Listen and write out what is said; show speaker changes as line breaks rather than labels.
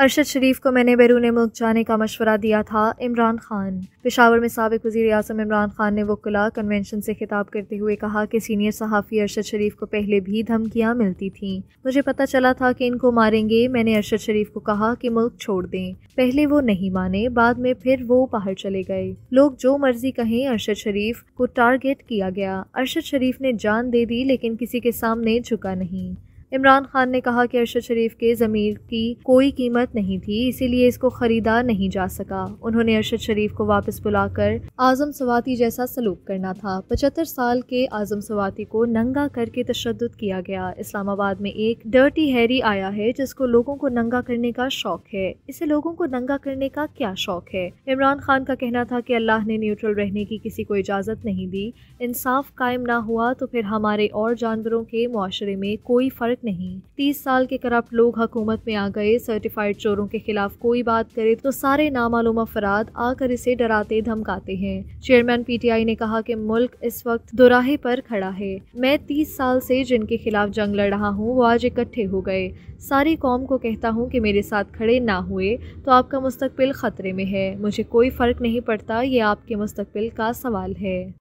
अरशद शरीफ को मैंने बैरून मुल्क जाने का मशवरा दिया था इमरान खान पेशावर में सबक वजी अजम इमरान खान ने वो कन्वेंशन से खिताब करते हुए कहा कि सीनियर सहाफ़ी अरशद शरीफ को पहले भी धमकियाँ मिलती थीं मुझे पता चला था कि इनको मारेंगे मैंने अरशद शरीफ को कहा कि मुल्क छोड़ दें पहले वो नहीं माने बाद में फिर वो बाहर चले गए लोग जो मर्जी कहें अरशद शरीफ को टारगेट किया गया अरशद शरीफ ने जान दे दी लेकिन किसी के सामने झुका नहीं इमरान खान ने कहा कि अरशद शरीफ के ज़मीर की कोई कीमत नहीं थी इसीलिए इसको ख़रीदा नहीं जा सका उन्होंने अरशद शरीफ को वापस बुलाकर आज़म सवाती जैसा सलूक करना था पचहत्तर साल के आज़म सवाती को नंगा करके तशद किया गया इस्लामाबाद में एक डर्टी हैरी आया है जिसको लोगों को नंगा करने का शौक है इसे लोगों को नंगा करने का क्या शौक है इमरान खान का कहना था कि अल्लाह ने न्यूट्रल रहने की किसी को इजाज़त नहीं दी इंसाफ कायम ना हुआ तो फिर हमारे और जानवरों के माशरे में कोई फ़र्क नहीं तीस साल के करप्ट लोग हुकूमत में आ गए सर्टिफाइड चोरों के खिलाफ कोई बात करे तो सारे नामालूम अफराद आकर इसे डराते धमकाते हैं चेयरमैन पीटीआई ने कहा कि मुल्क इस वक्त दुराहे पर खड़ा है मैं तीस साल से जिनके खिलाफ जंग लड़ रहा हूँ वो आज इकट्ठे हो गए सारी कौम को कहता हूँ कि मेरे साथ खड़े ना हुए तो आपका मुस्तकबिल ख़तरे में है मुझे कोई फ़र्क नहीं पड़ता ये आपके मुस्तबिल का सवाल है